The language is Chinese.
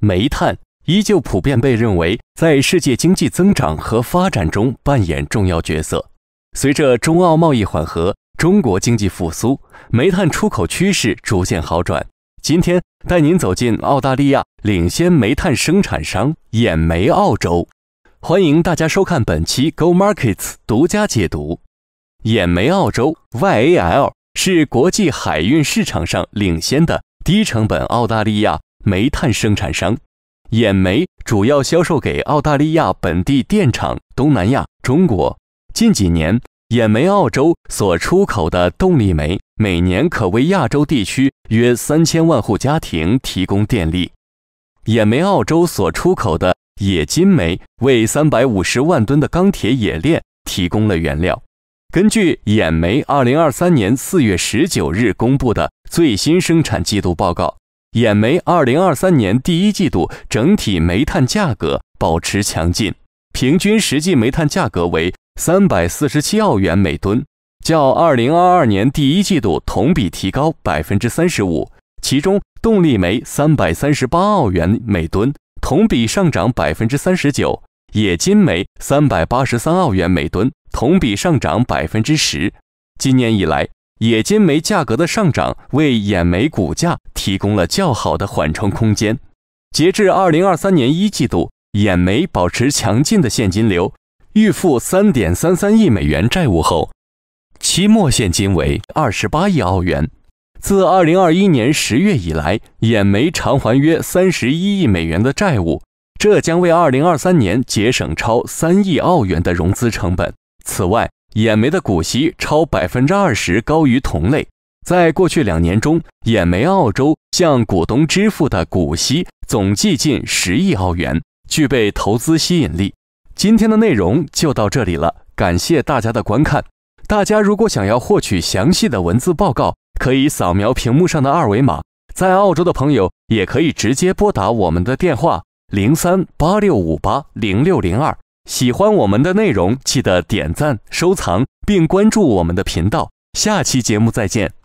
煤炭依旧普遍被认为在世界经济增长和发展中扮演重要角色。随着中澳贸易缓和，中国经济复苏，煤炭出口趋势逐渐好转。今天带您走进澳大利亚领先煤炭生产商——眼煤澳洲。欢迎大家收看本期《Go Markets》独家解读。眼煤澳洲 （YAL） 是国际海运市场上领先的低成本澳大利亚。煤炭生产商，眼煤主要销售给澳大利亚本地电厂、东南亚、中国。近几年，眼煤澳洲所出口的动力煤每年可为亚洲地区约三千万户家庭提供电力。眼煤澳洲所出口的冶金煤为三百五十万吨的钢铁冶炼提供了原料。根据眼煤二零二三年四月十九日公布的最新生产季度报告。眼煤二零二三年第一季度整体煤炭价格保持强劲，平均实际煤炭价格为三百四十七澳元每吨，较二零二二年第一季度同比提高百分之三十五。其中，动力煤三百三十八澳元每吨，同比上涨百分之三十九；冶金煤三百八十三澳元每吨，同比上涨百分之十。今年以来，冶金煤价格的上涨为眼煤股价提供了较好的缓冲空间。截至二零二三年一季度，眼煤保持强劲的现金流，预付三点三三亿美元债务后，期末现金为二十八亿澳元。自二零二一年十月以来，眼煤偿还约三十一亿美元的债务，这将为二零二三年节省超三亿澳元的融资成本。此外，眼煤的股息超百分之二十高于同类，在过去两年中，眼煤澳洲向股东支付的股息总计近十亿澳元，具备投资吸引力。今天的内容就到这里了，感谢大家的观看。大家如果想要获取详细的文字报告，可以扫描屏幕上的二维码，在澳洲的朋友也可以直接拨打我们的电话零三八六五八零六零二。喜欢我们的内容，记得点赞、收藏并关注我们的频道。下期节目再见。